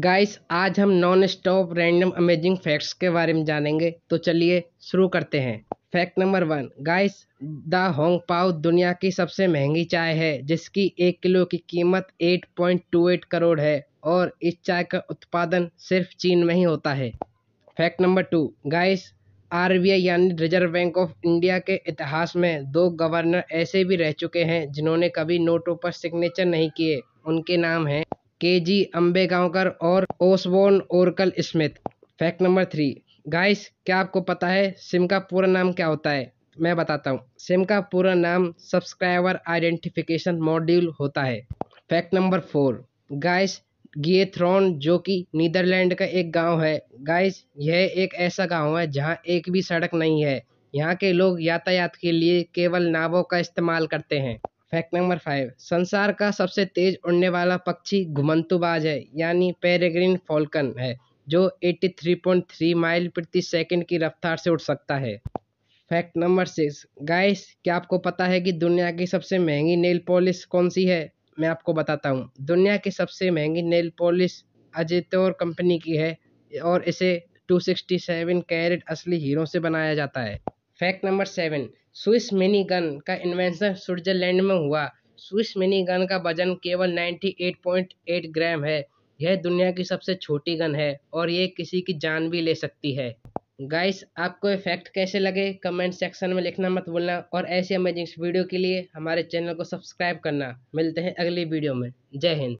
guys आज हम non stop random amazing facts के बारे में जानेंगे तो चलिए शुरू करते हैं fact number one guys Da Hong Pao दुनिया की सबसे महंगी चाय है जिसकी एक किलो की कीमत 8.28 करोड़ है और इस चाय का उत्पादन सिर्फ चीन में ही होता है fact number two guys R यानी रिजर्व बैंक ऑफ इंडिया के इतिहास में दो गवर्नर ऐसे भी रह चुके हैं जिन्होंने कभी नोटों पर सिग्नेचर नहीं किए उनके नाम हैं के जी अम्बेगांवकर और Osborne Arkell Smith fact number three guys क्या आपको पता है सिम का पूरा नाम क्या होता है मैं बताता हूँ सिम का पूरा नाम सब्सक्राइबर आइडेंटिफिकेशन मॉड्यूल होता है फैक्ट नंबर फोर गाइस गियथ्रॉन जो कि नीदरलैंड का एक गांव है गाइस यह एक ऐसा गांव है जहां एक भी सड़क नहीं है यहाँ के लोग यातायात के लिए केवल नावों का इस्तेमाल करते हैं फैक्ट नंबर फाइव संसार का सबसे तेज उड़ने वाला पक्षी घुमंतुबाज है यानी पेरेग्रीन फॉल्कन है जो 83.3 माइल प्रति सेकंड की रफ्तार से उड़ सकता है फैक्ट नंबर सिक्स गाइस क्या आपको पता है कि दुनिया की सबसे महंगी नेल पॉलिश कौन सी है मैं आपको बताता हूँ दुनिया की सबसे महंगी नेल पॉलिश अजेतोर कंपनी की है और इसे 267 कैरेट असली हीरो से बनाया जाता है fact number seven Swiss mini gun का इन्वेंशन स्विट्जरलैंड में हुआ स्विस मिनी गन का वजन केवल 98.8 ग्राम है यह दुनिया की सबसे छोटी गन है और ये किसी की जान भी ले सकती है गाइस आपको ये फैक्ट कैसे लगे कमेंट सेक्शन में लिखना मत भूलना और ऐसे अमेजिंग वीडियो के लिए हमारे चैनल को सब्सक्राइब करना मिलते हैं अगली वीडियो में जय हिंद